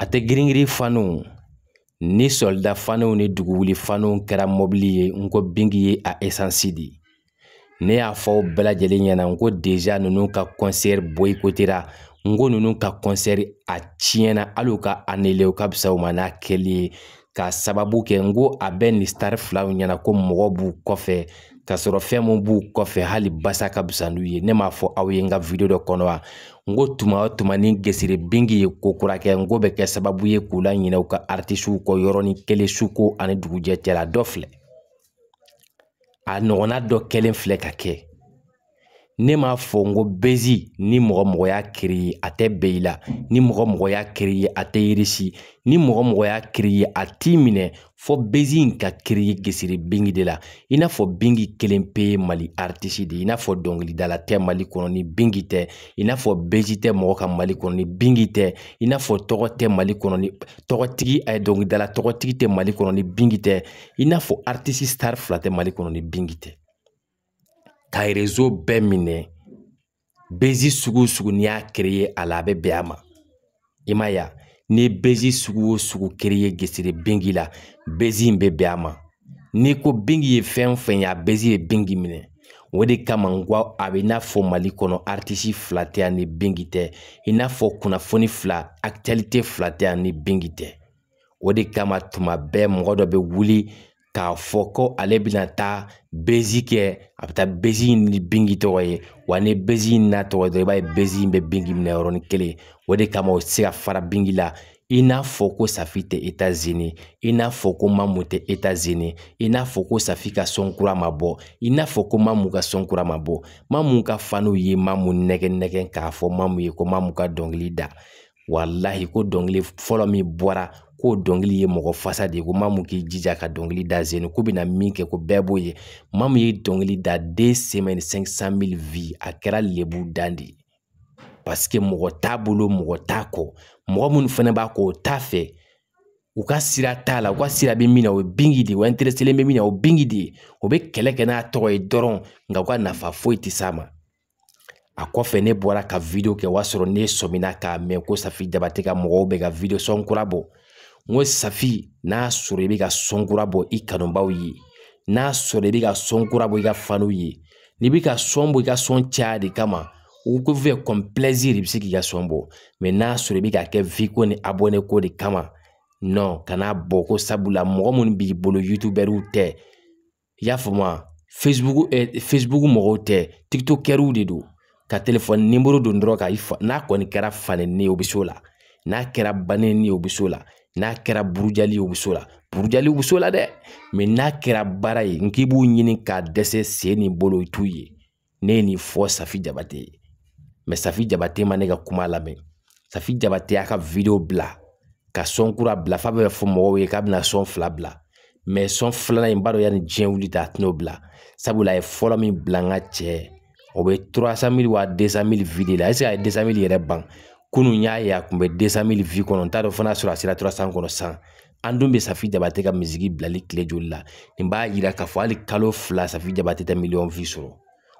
a tɛ girin fanuw ni sɔlida fanuw ni dugu wuli fanuw kɛra mɔbili ye n ko binki ye a de ne y'a fɔ aw bɛɛ lajɛlen ɲɛna n ko ninnu ka bɔyikotera n ko ninnu ka a tiɲɛna hali u ka a ka fisa u ma n'a kɛli ye K'a sababu kɛ n ko a bɛ nin tari filaw ɲɛna ko mɔgɔ b'u kɔfɛ k'a sɔrɔ fɛn mun b'u kɔfɛ hali basa ka fisa n'u ye ne m'a fɔ aw ye n ka dɔ kɔnɔ wa n ko tuma o tuma ni gsiri bingi ye ko kura kɛ n ko bɛ kɛ sababu ye k'u la ɲinɛ u ka kɔ yɔrɔnin kelen su ko ani dugujɛ cɛla dɔ filɛ a ɲɔgɔnna dɔ kelen filɛ ka kɛ Ne m'a fɔ n ko bezi ni mɔgɔ mɔgɔ y'a a tɛ bɛn i la ni mɔgɔ mɔgɔ y'a a tɛ yirisi ni mɔgɔ mɔgɔ y'a a t'i minɛ fɔ bezi in ka geseri bingi de la i n'a fɔ bingi kelen pe ye mali ritisi de ye i n'a fɔ dɔnkilidala tɛ mali kɔnɔ ni bingi tɛ i n'a fɔ bezi tɛ mɔgɔ ka mali kɔnɔ ni bingi tɛ i n'a fɔ tɔgɔ tɛ mali kɔnɔ tɔgɔtigi a ye dɔnkilidala tɔgɔtigi tɛ mali kɔnɔ ni bingi tɛ i n'a fɔ ritisi tari fila tɛ mali kɔnɔ ni bingi tɛ ka bɛɛ minɛ bezi sugu o sugu n'i y'a a la a bɛ bɛn a ma i ma ya ni bezi sugu o sugu gesere bingi la bezi in bɛ bɛn a ma n'i ko bingi ye fɛn fɛn ye a bezi ye bingi minɛ o de kama n ko a bɛ n'a fɔ mali kɔnɔ aritisi fila tɛ yan ni bingi tɛ i n'a fɔ kunnafoni fila fila tɛ yan ni bingi tɛ o de kama tuma bɛɛ mɔgɔ dɔ bɛ wuli K'a fɔ ko ale bɛna taa bzi kɛ a bɛ taa bzi ni bingi tɔgɔ ye wa ni bzi in n'a tɔgɔ dɔrɔn i b'a ye bzi in bɛ bingi minɛ yɔrɔnin kelen o de kama o tɛ se ka fara bingi la i n'a fɔ ko safi tɛ e ta zeni i n'a fɔ ko mamu tɛ e ta zeni i n'a fɔ ko safi ka sɔn kura ma bɔ i n'a fɔ ko mamu ka sɔn kura ma bɔ mamu ka fa n'u ye mamu nɛgɛ nɛgɛ k'a fɔ mamu ye ko mamu ka dɔnkili da walahi ko dɔnkili fɔlɔ min bɔra ko dɔnkili ye mɔgɔ fasa de ye ko maa mun k'i jija ka dɔnkili da zen ko bɛna min kɛ ko bɛɛ b'o ye maa min ye dɔnkili da den a kɛra lebu dan de ye paseke mɔgɔ t'a bolo mɔgɔ t'a kɔ mɔgɔ minnu fana b'a kɔ o t'a fɛ u ka sira t'a la u ka sira bɛ min na o ye bingi de ye wa bɛ min na o bingi de ye o bɛ kɛlɛ kɛ n'a tɔgɔ ye dɔrɔn nka u ka nafa foyi tɛ s'a ma a kɔfɛ ne bɔra ka kɛ o y'a sɔrɔ ne sɔmina k'a mɛn ko safi jabate ka mɔgɔw bɛ ka sɔn kura bɔ n ko safi n'a sɔrɔ i bɛ ka sɔn kura bɔ i kanubaw ye n'a sɔrɔ i bɛ ka sɔn kura bɔ i ka faniw ye n'i bɛ ka sɔn bɔ i ka sɔn caya de kama u ko fɛ kɔnpilɛsi de bɛ se k'i ka sɔn bɔ n'a sɔrɔ i bɛ ka kɛ viko ni abɔne ko de kama nɔn kan'a bɔ ko sabula mɔgɔ minnu b'i bolo yutubɛriw tɛ i y'a faamu wa eh, mɔgɔw tɛ tikitokɛriw de don ka telefɔni nimoro don dɔrɔn ka i fa n'a kɔni kɛra faden ye o bɛ s'o la n'a kɛra bannen ye o bɛ s'o la n'a kɛra burujali ye s'o la burujali bɛ s'o la dɛ n'a kɛra baara ye n k'i b'u ɲini k'a dɛsɛ sen ni bolo i t'u ye ne ye nin fɔ safi jabate ye safi jabate ma ne ka kuma lamɛn safi jabate y'a ka bila ka sɔn kura bila f'a bɛ fɔ mɔgɔw ye k'a bɛna sɔn fila bila sɔn filanan in b'a dɔn yanni diɲɛ wuli ta a t'o bila sabula a ye fɔlɔ min bila n ka cɛ o bɛ wa la a ye yɛrɛ ban Kunun y'a ye a kun bɛ vi kɔnɔ n t'a dɔn fo n'a sɔrɔ a sera san kɔnɔ san an dun bɛ safi jabate ka misigi bilali kile joli la nin b'a yira k'a fɔ hali kalo fila safi jabate tɛ miliyɔn sɔrɔ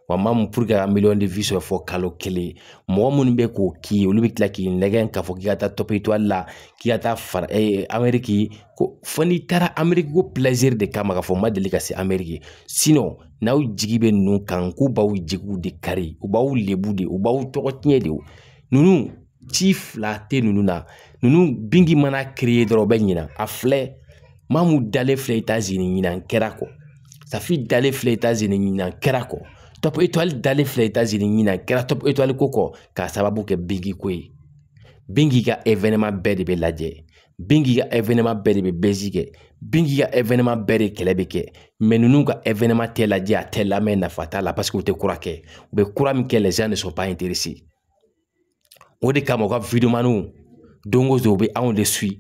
wa maa min ka miliyɔn sɔrɔ fɔ kalo kelen mɔgɔ minnu bɛ k'o k'i ye olu bɛ tila k'i nɛgɛn k'a fɔ k'i ka taa to la k'i ka taa fara eh, ameriki ko fɔ n'i taara ameri ko de kama k'a fɔ n ma deli ka se ameri n'aw jigi bɛ ninnu kan k'u b'aw jigiw de kari u b'aw lebu de u b'aw tɔgɔ tiɲɛ de ninnu ci fila tɛ ninnu na ninnu bingi mana dɔrɔn u bɛ ɲina a filɛ mamu dalen filɛ itazini ɲinan kɛra kɔ safi dalen filɛ itazini ɲinan kɛra kɔ top étoile dalen filɛ itazini ɲinan kɛra top étoile ko kɔ k'a sababu kɛ bingi ko ye bingi ka événement bɛɛ de bɛ lajɛ bingi ka événement bɛɛ de bɛ bɛzi kɛ bingi ka événement bɛɛ de kɛlɛ bɛ kɛ mɛ ninnu ka événement tɛ lajɛ a tɛ lamɛn nafa t'a la parce que u tɛ kura kɛ u bɛ kura min kɛ les gens ne sont pas intéressés o de kama u ka videomaniw don o don u bɛ anw de suwi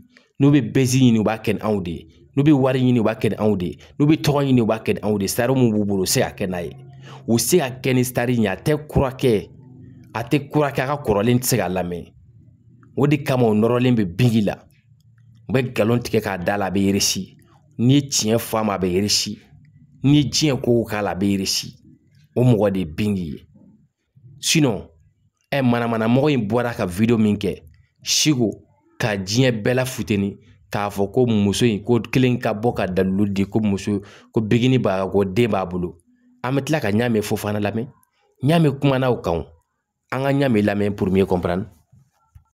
n'u bɛ bɛzi ɲini u b'a kɛ ni anw de ye n'u bɛ wari ɲini u b'a kɛ ni anw de ye n'u bɛ tɔgɔ ɲini u b'a kɛ ni anw de ye sari min b'u bolo u bɛ se ka kɛ n'a ye u bɛ se ka kɛ ni sari ɲɛ a tɛ kurakɛ a tɛ kurakɛ a ka kɔrɔlen tɛ se ka lamɛn o de kama o nɔrɔlen bɛ bingi la u bɛ nkalon tigɛ k'a da la a bɛ yɛrɛsi n'i ye tiɲɛ f'a ma a bɛ yɛrɛsi n'i ye diɲɛ ko o k'a la a bɛ yɛrɛsi o mɔgɔ de ye bingi ye ɛ manamanamɔgɔ in bɔra ka min kɛ siko ka diɲɛ bɛɛ la futeni k'a fɔ ko muso in ko kelen ka bɔ ka dalilu di ko muso ko bikini b'a ko den b'a bolo an bɛ tila ka ɲaamɛ fo fana lamɛn ɲaamɛ kumanaw kan an ka ɲaamɛ lamɛn purumiye kɔnpran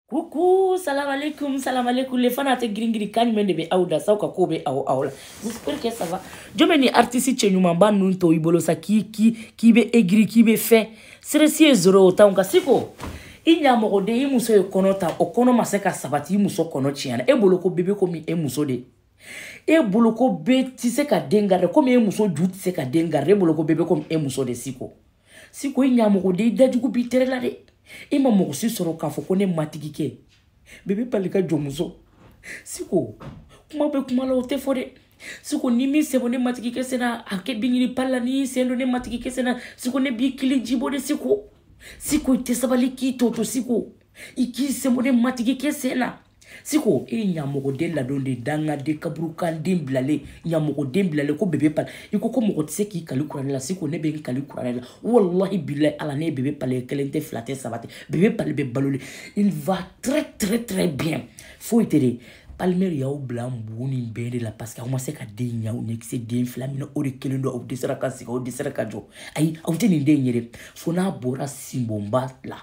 Coucou, salam alaikum, salam alaikum. Les fans te gring gring kan men de be awda saw ka ko be aw aw la. J'espère que ça va. Jomeni artiste chenumamba nun to ibolo sa ki ki ki be egri ki be fait. seresi ye zoro o t'anw ka siko i ɲamɔgɔden i muso ye kɔnɔ ta o kɔnɔ ma se ka sabati i muso kɔnɔ tiɲɛna e bolo ko bɛɛ bɛ komi e muso de e bolo ko bɛɛ tɛ se ka den garide komi e muso ju tɛ se ka den garide e bolo ko bɛɛ bɛ komi e muso de siko siko i ɲamɔgɔden i dajugu b'i tɛrɛ la dɛ i ma mɔgɔ si sɔrɔ k'a fɔ ko ne matigi kɛ bɛɛ bɛ bali ka jɔn muso siko kuma bɛ kuma la o tɛ fɔ dɛ siko ni min sebo ne matigi kesena anke bingili palla ni sendo ne matigi kesena siko ne bi kili jibo de siko siko ite sabali k'i toto siko i k'i sebo ne matigi kesena siko i e ɲamɔgɔden ladon de dangaden kaburukanden bilale ɲamɔgɔden bilale ko bebe pala i ko ko mɔgɔ tɛ se k'i kali kuranɛ la siko ne bɛ n kali kuranɛ la walahi bilayi ala ne ye bebe pala kelen tɛ fila tɛ saba tɛ bebe pale bɛ balole il va très très très bien foyi tɛ de palimɛri y'aw bila nbu nin bɛɛ de la parce que aw ma se ka den ɲa u ɲɛkisɛ den fila minɛ o de kelen don aw dɛsɛra ka sigi aw dɛsɛra ka jɔ ayi aw tɛ nin den in ye dɛ fo n'a bɔra sinbonba la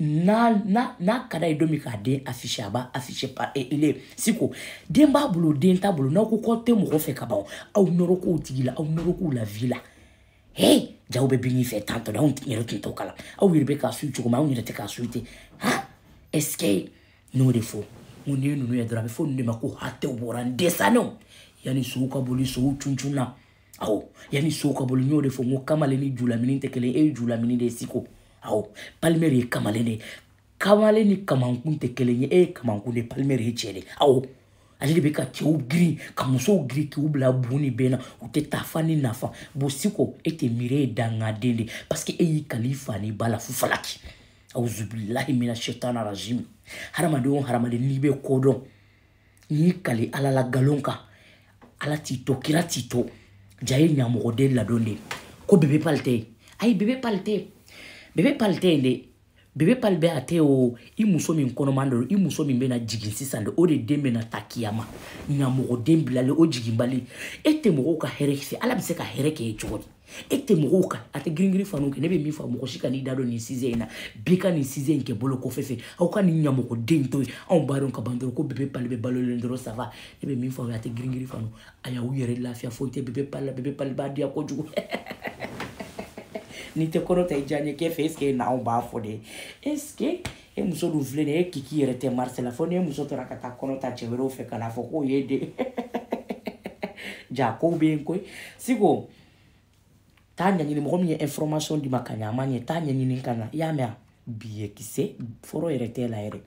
n'a n'a n'a ka d'a ye don min k'a den affiché a b'a affiché par e, il est siko den b'a bolo den t'a bolo n'aw ko k'aw tɛ mɔgɔ fɛ ka ban aw nɔrɔ k'o tigi la aw nɔrɔ k'u la vi la he jaw bɛ bin fɛ tantɔ de anw yɛrɛ tun t'o kalan aw yɛrɛ bɛ k'a suyi cogo min anw yɛrɛ tɛ k'a suyi ten ha est ce que n'o de fɔ ko ni ye ninnu ye dɔrɔn a bɛ fɔ ninnu de ma ko hatɛw bɔra n dɛsɛnɛw yanni sow ka boli sow cuncunna awɔ yanni sow ka boli n y'o de fɔ n ko kamalen ni julamini tɛ kelen ye e ye julamini de ye siko awɔ palimɛri ye kamalen de ye kamalen ni kamankun tɛ kelen ye e ye kamankun de ye palimɛri ye cɛ de ye awɔ ale de bɛ ka cɛw girin ka musow girin k'u bila bu ni bɛn na u tɛ taa fa ni nafa bon siko e tɛ miiri e ye dangaden de ye parce que e y'i kali i fa ni ba la fufalaki auzubilahi mina shaitana rajim hadamaden o hadamaden n'i bɛ ko dɔn n'i kale ala la galon kan ala t'i to kira t'i to ja ye ɲamɔgɔden ladon de ko bebe pali tɛ yen ayi bebe pali tɛ yen bebe pali tɛ yen de bebe pali bɛ a tɛ o i muso min kɔnɔman dɔ i muso min bɛna jigin sisan de o de den bɛna ta kiyama ɲamɔgɔden bilalen o jiginbali e tɛ mɔgɔw ka hɛrɛ se ala bɛ se ka hɛrɛ kɛ ye cogo di e tɛ mɔgɔw kan a tɛ giringirin fanu kɛ ne bɛ min fɔ mɔgɔ si ka n'i da don nin sizɛ in na bɛɛ ka nin sizɛ in kɛ bolo kɔfɛ fɛ aw ka nin ɲamɔgɔden to ye anw badenw ka ban dɔrɔn ko bɛɛ bɛ pali bɛ balolen dɔrɔn sava ne bɛ min fɔ aw ye a tɛ giringirin fanu a y'aw yɛrɛ lafiya foyi tɛ bɛɛ bɛ pali la bɛɛ bɛ pali b'a diya kojugu n'i tɛ kɔnɔ ta i diya ɲɛ kɛ fɛ est ce que n'anw b'a fɔ dɛ est ce que e muso dun filɛ nin ye e kiki yɛrɛ tɛ marisala fo n'e muso taara ka taa kɔnɔ ta cɛ wɛrɛw fɛ ka n'a fɔ k'o ye de ja kow bɛ yen koyi siko t'a ɲaɲini mɔgɔ min ye information d'i ma ka ɲa a ma ɲɛ t'a ɲaɲini ka na i y'a mɛn a biyekisɛ fɔlɔ yɛrɛ tɛ la yɛrɛ